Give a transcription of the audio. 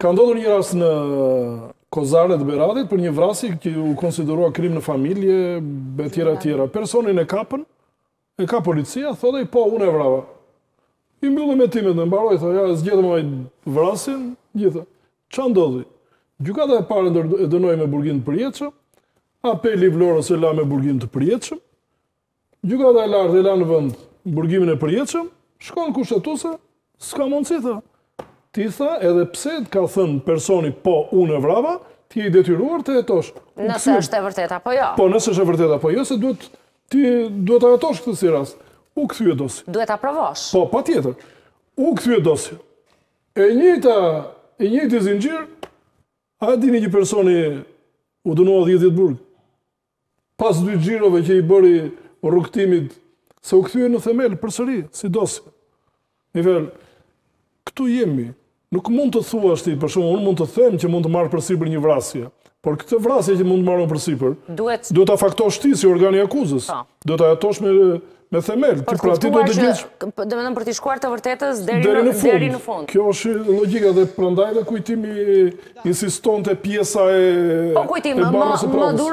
Ka ndodhur një rast në Kozare të Beradit për një vrasi që u konsiderua krim në familje, e tjera tjera. Personin e kapën, e ka policia, thodhe i po, unë e vrava. I mbjullu me timet në mbaroj, thodhe, ja, zgjetëm ajt vrasin, gjitha. Qa ndodhi? Gjukata e pare e dënoj me burgin të përjeqëm, apeli i vlorës e la me burgin të përjeqëm, gjukata e lartë e la në vënd burgimin e përjeqëm, shkon kushtetuse, s'ka mundësi, thodhe ti tha edhe pse të ka thënë personi po unë e vrava, ti e i detyruar të jetosh. Nëse është e vërteta, po jo. Po nëse është e vërteta, po jo, se duhet ti duhet të jetosh këtë si rast. U këthu e dosi. Duhet të aprovosh. Po, pa tjetër. U këthu e dosi. E njëta, e njëti zingjir, a dini një personi u dënua 10 burg. Pas dy gjirove që i bëri rukëtimit, se u e në themel, përsëri, si dosi. Nivel, këtu jemi, Nuk mund të thua shti, për shumë, unë mund të them që mund të marrë për sipër një vrasja, por këtë vrasja që mund të marrë për sipër, po. pra, duhet të faktosh shti si organi akuzës, duhet të ajatosh me themel, të prati duhet të gjithë... Po, dhe me për të shkuar të vërtetës, deri në fund. Kjo është logika dhe prandaj dhe kujtimi insiston të pjesa e... Po kujtimi, më duro